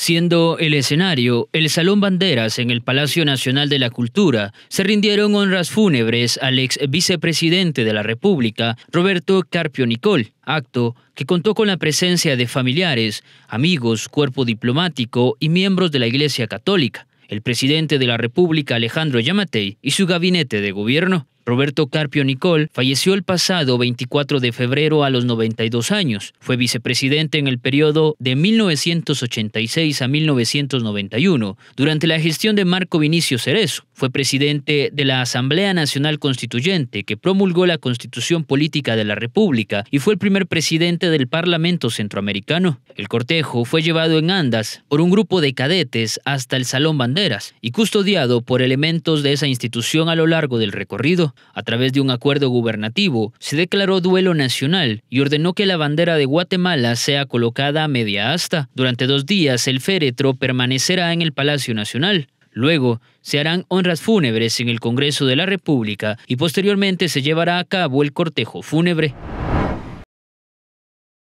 Siendo el escenario el Salón Banderas en el Palacio Nacional de la Cultura, se rindieron honras fúnebres al ex vicepresidente de la República, Roberto Carpio Nicol, acto que contó con la presencia de familiares, amigos, cuerpo diplomático y miembros de la Iglesia Católica, el presidente de la República Alejandro Yamatei y su gabinete de gobierno. Roberto Carpio Nicol falleció el pasado 24 de febrero a los 92 años. Fue vicepresidente en el periodo de 1986 a 1991, durante la gestión de Marco Vinicio Cerezo. Fue presidente de la Asamblea Nacional Constituyente, que promulgó la Constitución Política de la República, y fue el primer presidente del Parlamento Centroamericano. El cortejo fue llevado en andas por un grupo de cadetes hasta el Salón Banderas y custodiado por elementos de esa institución a lo largo del recorrido. A través de un acuerdo gubernativo, se declaró duelo nacional y ordenó que la bandera de Guatemala sea colocada a media asta. Durante dos días, el féretro permanecerá en el Palacio Nacional. Luego, se harán honras fúnebres en el Congreso de la República y posteriormente se llevará a cabo el cortejo fúnebre.